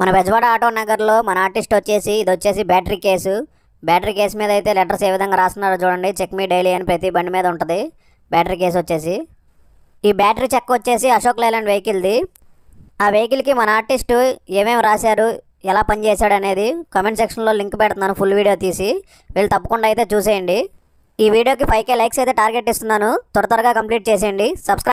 మన బెజవాడ ఆటో నగర్లో మన ఆర్టిస్ట్ వచ్చేసి ఇది వచ్చేసి బ్యాటరీ కేసు బ్యాటరీ కేసు మీద అయితే లెటర్స్ ఏ విధంగా రాస్తున్నారో చూడండి చెక్ మీ డైలీ అని ప్రతి బండి మీద ఉంటుంది బ్యాటరీ కేసు వచ్చేసి ఈ బ్యాటరీ చెక్ వచ్చేసి అశోక్ లైలాండ్ వెహికల్ది ఆ వెహికల్కి మన ఆర్టిస్ట్ ఏమేమి రాశారు ఎలా పనిచేశాడు అనేది కామెంట్ సెక్షన్లో లింక్ పెడుతున్నాను ఫుల్ వీడియో తీసి వీళ్ళు తప్పకుండా అయితే చూసేయండి ఈ వీడియోకి ఫైవ్ లైక్స్ అయితే టార్గెట్ ఇస్తున్నాను త్వర త్వరగా కంప్లీట్ చేసేయండి సబ్స్క్రైబ్